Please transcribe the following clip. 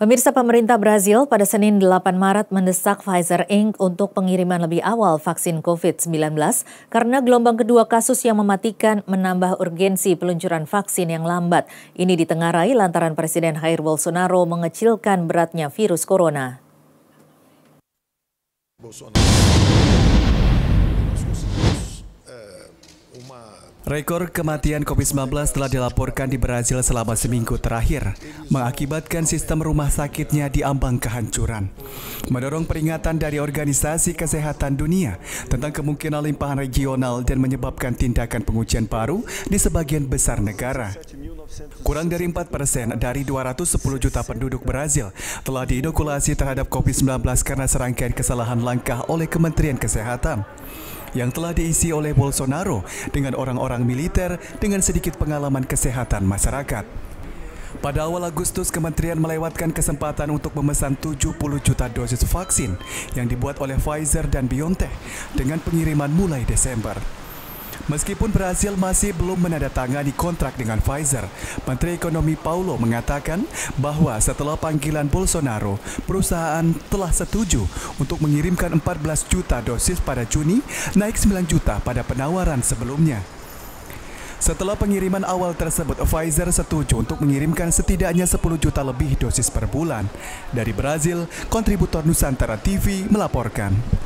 Pemirsa pemerintah Brazil pada Senin 8 Maret mendesak Pfizer Inc. untuk pengiriman lebih awal vaksin COVID-19 karena gelombang kedua kasus yang mematikan menambah urgensi peluncuran vaksin yang lambat. Ini ditengarai lantaran Presiden Jair Bolsonaro mengecilkan beratnya virus corona. Rekor kematian COVID-19 telah dilaporkan di Brazil selama seminggu terakhir, mengakibatkan sistem rumah sakitnya diambang kehancuran. Mendorong peringatan dari Organisasi Kesehatan Dunia tentang kemungkinan limpahan regional dan menyebabkan tindakan pengujian baru di sebagian besar negara. Kurang dari 4 persen dari 210 juta penduduk Brazil telah diinokulasi terhadap COVID-19 karena serangkaian kesalahan langkah oleh Kementerian Kesehatan yang telah diisi oleh Bolsonaro dengan orang-orang militer dengan sedikit pengalaman kesehatan masyarakat. Pada awal Agustus, kementerian melewatkan kesempatan untuk memesan 70 juta dosis vaksin yang dibuat oleh Pfizer dan BioNTech dengan pengiriman mulai Desember. Meskipun Brazil masih belum menandatangani kontrak dengan Pfizer, Menteri Ekonomi Paulo mengatakan bahwa setelah panggilan Bolsonaro, perusahaan telah setuju untuk mengirimkan 14 juta dosis pada Juni, naik 9 juta pada penawaran sebelumnya. Setelah pengiriman awal tersebut, Pfizer setuju untuk mengirimkan setidaknya 10 juta lebih dosis per bulan. Dari Brazil, kontributor Nusantara TV melaporkan.